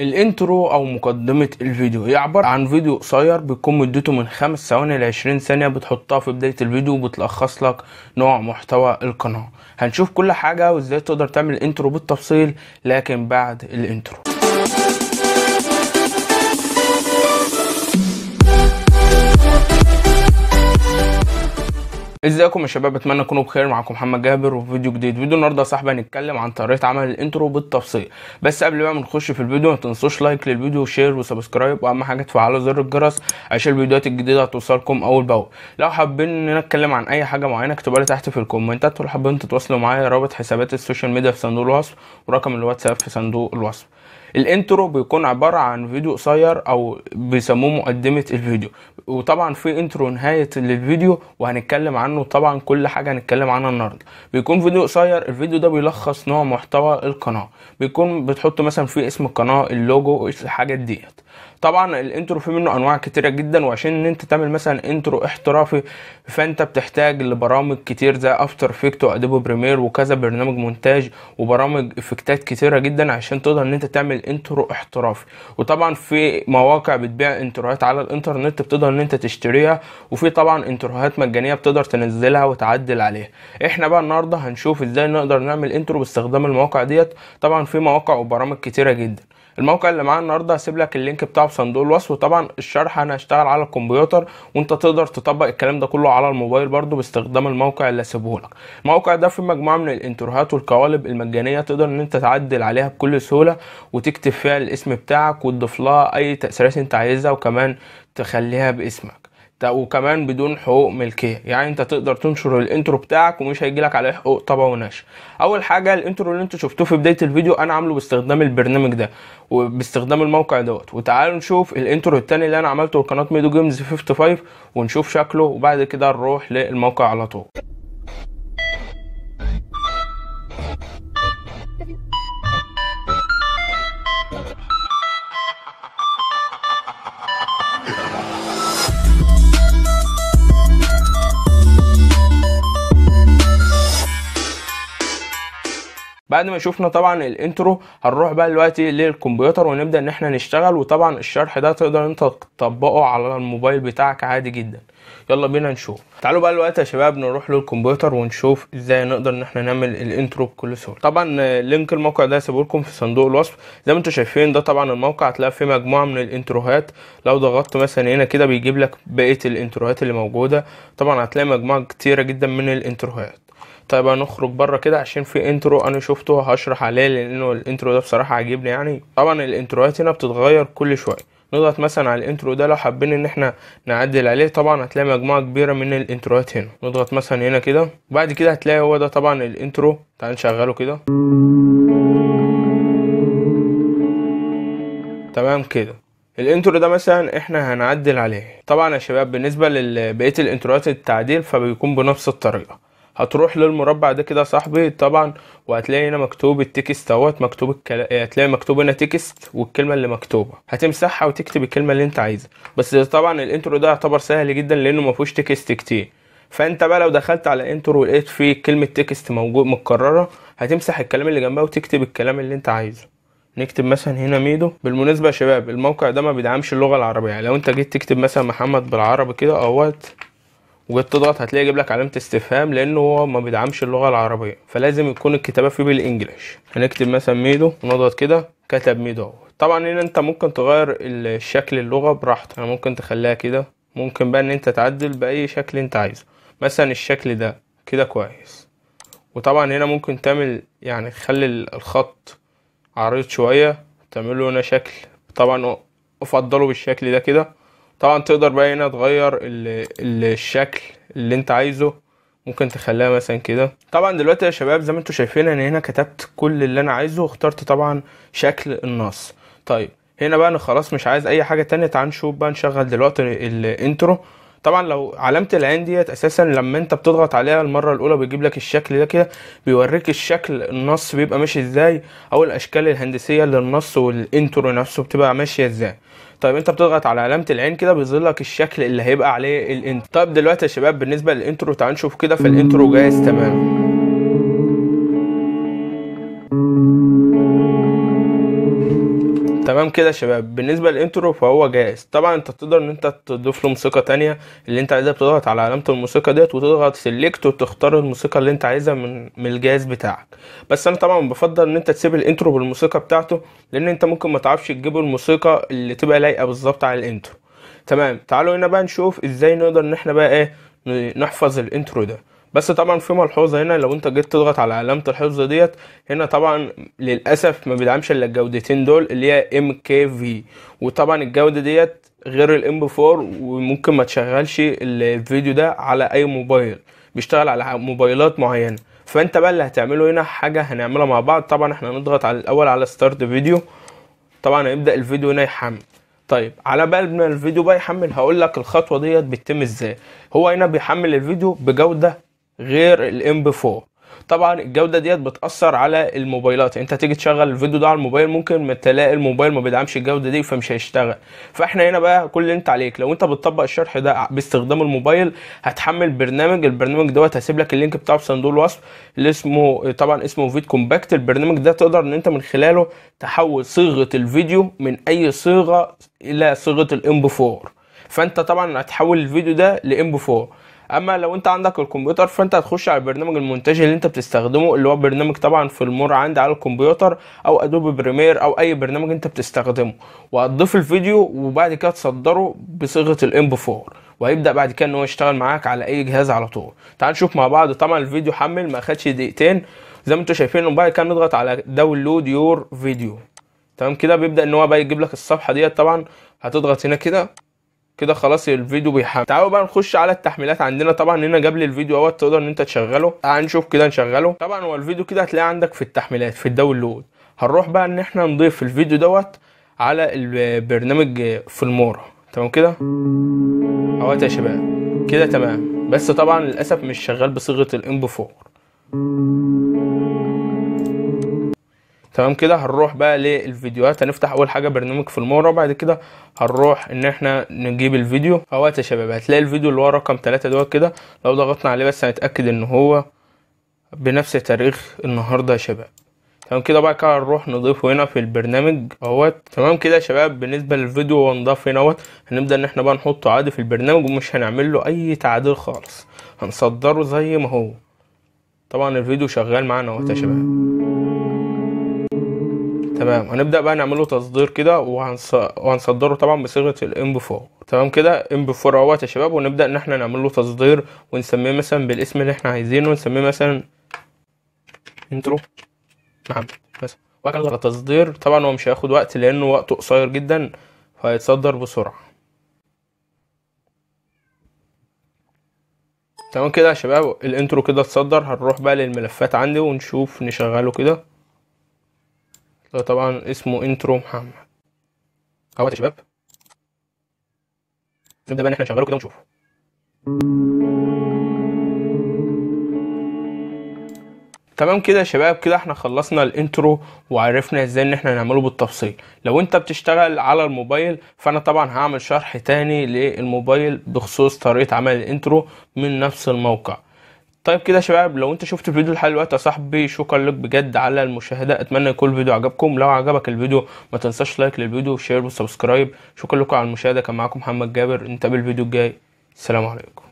الانترو او مقدمة الفيديو هي عبارة عن فيديو قصير بتكون مدته من خمس ثواني لعشرين ثانية بتحطها في بداية الفيديو وبتلخص لك نوع محتوى القناة هنشوف كل حاجة وازاي تقدر تعمل انترو بالتفصيل لكن بعد الانترو ازيكم يا شباب اتمنى تكونوا بخير معاكم محمد جابر وفي فيديو جديد فيديو النهارده يا صاحبي هنتكلم عن طريقه عمل الانترو بالتفصيل بس قبل ما نخش في الفيديو ما تنسوش لايك للفيديو وشير وسبسكرايب واهم حاجه تفعلوا زر الجرس عشان الفيديوهات الجديده هتوصلكم اول باول لو حابين نتكلم عن اي حاجه معينه اكتبوا لي تحت في الكومنتات ولو حابين تتواصلوا معايا رابط حسابات السوشيال ميديا في صندوق الوصف ورقم الواتساب في صندوق الوصف الانترو بيكون عباره عن فيديو قصير او بيسموه مقدمه الفيديو وطبعا في انترو نهايه للفيديو وهنتكلم عنه طبعا كل حاجه هنتكلم عنها النهارده بيكون فيديو قصير الفيديو ده بيلخص نوع محتوى القناه بيكون بتحط مثلا فيه اسم القناه اللوجو الحاجات ديت طبعا الانترو في منه انواع كتيره جدا وعشان ان انت تعمل مثلا انترو احترافي فانت بتحتاج لبرامج كتير زي افتر افكت وادوبي بريمير وكذا برنامج مونتاج وبرامج افكتات كتيره جدا عشان تقدر ان انت تعمل انترو احترافي وطبعا في مواقع بتبيع انتروهات على الانترنت بتقدر ان انت تشتريها وفي طبعا انتروهات مجانيه بتقدر تنزلها وتعدل عليها احنا بقى النهارده هنشوف ازاي نقدر نعمل انترو باستخدام المواقع ديت طبعا في مواقع وبرامج كتيره جدا الموقع اللي معانا النهارده هسيب لك اللينك بتاعه في صندوق الوصف وطبعا الشرح انا هشتغل على الكمبيوتر وانت تقدر تطبق الكلام ده كله على الموبايل برضو باستخدام الموقع اللي هسيبه لك الموقع ده فيه مجموعه من الانتروهات والقوالب المجانيه تقدر ان انت تعدل عليها بكل سهوله وتكتب فيها الاسم بتاعك وتضيف لها اي تاثيرات انت عايزها وكمان تخليها باسمك وكمان بدون حقوق ملكيه يعني انت تقدر تنشر الانترو بتاعك ومش هيجيلك عليه حقوق طبع ونشر اول حاجه الانترو اللي انتوا شفتوه في بدايه الفيديو انا عامله باستخدام البرنامج ده وباستخدام الموقع دوت وتعالوا نشوف الانترو التاني اللي انا عملته لقناه ميدو جيمز 55 ونشوف شكله وبعد كده نروح للموقع على طول بعد ما شفنا طبعا الانترو هنروح بقى دلوقتي للكمبيوتر ونبدا ان احنا نشتغل وطبعا الشرح ده تقدر انت تطبقه على الموبايل بتاعك عادي جدا يلا بينا نشوف تعالوا بقى دلوقتي يا شباب نروح للكمبيوتر ونشوف ازاي نقدر ان احنا نعمل الانترو بكل سهوله طبعا لينك الموقع ده هسيبه لكم في صندوق الوصف زي ما انتم شايفين ده طبعا الموقع هتلاقي فيه مجموعه من الانتروهات لو ضغطت مثلا هنا كده بيجيب لك بقيه الانتروهات اللي موجوده طبعا هتلاقي مجموعه كتيره جدا من الانتروهات طيب هنخرج بره كده عشان في انترو انا شفته هشرح عليه لانه الانترو ده بصراحه عاجبني يعني طبعا الانتروات هنا بتتغير كل شويه نضغط مثلا على الانترو ده لو حابين ان احنا نعدل عليه طبعا هتلاقي مجموعه كبيره من الانتروات هنا نضغط مثلا هنا كده بعد كده هتلاقي هو ده طبعا الانترو تعال نشغله كده تمام كده الانترو ده مثلا احنا هنعدل عليه طبعا يا شباب بالنسبه لبقيه الانتروات التعديل فبيكون بنفس الطريقه هتروح للمربع ده كده صاحبي طبعا وهتلاقي هنا مكتوب التكست اهوت مكتوب الكلا... آه، هتلاقي مكتوب هنا تكست والكلمه اللي مكتوبه هتمسحها وتكتب الكلمه اللي انت عايزها بس طبعا الانترو ده يعتبر سهل جدا لانه ما فيهوش تكست كتير فانت بقى لو دخلت على انترو ولقيت فيه كلمه تكست موجود متكرره هتمسح الكلام اللي جنبها وتكتب الكلام اللي انت عايزه نكتب مثلا هنا ميدو بالمناسبة يا شباب الموقع ده ما بيدعمش اللغة العربية يعني لو انت جيت تكتب مثلا محمد بالعربي كده اهوت وبتضغط هتلاقي يجيب لك علامه استفهام لانه هو ما بيدعمش اللغه العربيه فلازم تكون الكتابه فيه بالانجلش هنكتب مثلا ميدو ونضغط كده كتب ميدو طبعا هنا انت ممكن تغير الشكل اللغه براحتك يعني ممكن تخليها كده ممكن بقى ان انت تعدل باي شكل انت عايزه مثلا الشكل ده كده كويس وطبعا هنا ممكن تعمل يعني تخلي الخط عريض شويه تعمل له هنا شكل طبعا افضله بالشكل ده كده طبعا تقدر بقى هنا تغير الشكل اللي انت عايزه ممكن تخليها مثلا كده طبعا دلوقتي يا شباب زي ما انتم شايفين انا هنا كتبت كل اللي انا عايزه واخترت طبعا شكل النص طيب هنا بقى انا خلاص مش عايز اي حاجه تانية تعال نشوف بقى نشغل دلوقتي الانترو طبعا لو علامه العين ديت اساسا لما انت بتضغط عليها المره الاولى بيجيب لك الشكل ده كده بيوريك الشكل النص بيبقى ماشي ازاي او الاشكال الهندسيه للنص والانترو نفسه بتبقى ماشيه ازاي طيب انت بتضغط على علامه العين كده بيظهر لك الشكل اللي هيبقى عليه الانترو طيب دلوقتي يا شباب بالنسبه للانترو تعالوا نشوف كده فالانترو جاهز تمام تمام كده يا شباب بالنسبه للانترو فهو جاهز طبعا انت تقدر ان انت تضيف له موسيقى تانية اللي انت عايزها بتضغط على علامه الموسيقى ديت وتضغط سيلكت وتختار الموسيقى اللي انت عايزها من من الجهاز بتاعك بس انا طبعا بفضل ان انت تسيب الانترو بالموسيقى بتاعته لان انت ممكن ما تعرفش تجيب الموسيقى اللي تبقى لايقه بالظبط على الانترو تمام تعالوا هنا بقى نشوف ازاي نقدر ان احنا بقى ايه نحفظ الانترو ده بس طبعا في ملحوظه هنا لو انت جيت تضغط على علامه الحفظ ديت هنا طبعا للاسف ما بيدعمش الا الجودتين دول اللي هي ام كي في وطبعا الجوده ديت غير الام 4 وممكن ما تشغلش الفيديو ده على اي موبايل بيشتغل على موبايلات معينه فانت بقى اللي هتعمله هنا حاجه هنعملها مع بعض طبعا احنا هنضغط على الاول على ستارت فيديو طبعا هيبدا الفيديو هنا يحمل طيب على بال ما الفيديو بقى يحمل هقول لك الخطوه ديت بتتم ازاي هو هنا بيحمل الفيديو بجوده غير الام 4 طبعا الجوده ديت بتاثر على الموبايلات انت تيجي تشغل الفيديو ده على الموبايل ممكن تلاقي الموبايل ما بيدعمش الجوده دي فمش هيشتغل فاحنا هنا بقى كل اللي انت عليك لو انت بتطبق الشرح ده باستخدام الموبايل هتحمل برنامج البرنامج دوت هسيب لك اللينك بتاعه في صندوق الوصف اللي اسمه طبعا اسمه فيد كومباكت البرنامج ده تقدر ان انت من خلاله تحول صيغه الفيديو من اي صيغه الى صيغه الام 4 فانت طبعا هتحول الفيديو ده لام 4 اما لو انت عندك الكمبيوتر فانت هتخش على البرنامج المونتاج اللي انت بتستخدمه اللي هو برنامج طبعا في المور عندي على الكمبيوتر او ادوبي بريمير او اي برنامج انت بتستخدمه وهتضيف الفيديو وبعد كده تصدره بصيغه الام 4 وهيبدا بعد كده ان هو يشتغل معاك على اي جهاز على طول تعال نشوف مع بعض طبعا الفيديو حمل ما خدش دقيقتين زي ما انتم شايفين وبعد كده نضغط على داونلود يور فيديو تمام كده بيبدا ان هو بقى يجيب لك الصفحه ديت طبعا هتضغط هنا كده كده خلاص الفيديو بيحمل تعالوا بقى نخش على التحميلات عندنا طبعا هنا جاب لي الفيديو اهوت تقدر ان انت تشغله تعال نشوف كده نشغله طبعا هو الفيديو كده هتلاقيه عندك في التحميلات في الداونلود هنروح بقى ان احنا نضيف الفيديو دوت على البرنامج فلمورا تمام كده اهوت يا شباب كده تمام بس طبعا للاسف مش شغال بصيغه الام 4 تمام كده هنروح بقى للفيديوهات هنفتح اول حاجه برنامج في المورا بعد كده هنروح ان احنا نجيب الفيديو اهوت يا شباب هتلاقي الفيديو اللي هو رقم 3 دوت كده لو ضغطنا عليه بس هنتاكد ان هو بنفس تاريخ النهارده يا شباب تمام كده بقى كده هنروح نضيفه هنا في البرنامج اهوت تمام كده يا شباب بالنسبه للفيديو هو نضاف هنا اهوت هنبدا ان احنا بقى نحطه عادي في البرنامج ومش هنعمل له اي تعديل خالص هنصدره زي ما هو طبعا الفيديو شغال معانا اهوت يا شباب تمام هنبدا بقى نعمله تصدير كده وهنص... وهنصدره طبعا بصيغه الام 4 تمام كده ام 4 اهوت يا شباب ونبدا ان احنا نعمل له تصدير ونسميه مثلا بالاسم اللي احنا عايزينه نسميه مثلا انترو محمد مثلا وهكذا على طبعا هو مش هياخد وقت لانه وقته قصير جدا فهيتصدر بسرعه تمام كده يا شباب الانترو كده اتصدر هنروح بقى للملفات عندي ونشوف نشغله كده آه، طبعا اسمه انترو محمد اهوت يا شباب نبدا بقى ان احنا نشغله كده ونشوفه تمام كده يا شباب كده احنا خلصنا الانترو وعرفنا ازاي ان احنا نعمله بالتفصيل لو انت بتشتغل على الموبايل فانا طبعا هعمل شرح تاني للموبايل بخصوص طريقة عمل الانترو من نفس الموقع طيب كده يا شباب لو انت شفت الفيديو لحد دلوقتي يا صاحبي شكرا لك بجد على المشاهده اتمنى يكون الفيديو عجبكم لو عجبك الفيديو ما تنساش لايك للفيديو وشير وسبسكرايب شكرا لكم على المشاهده كان معاكم محمد جابر نتقابل الفيديو الجاي السلام عليكم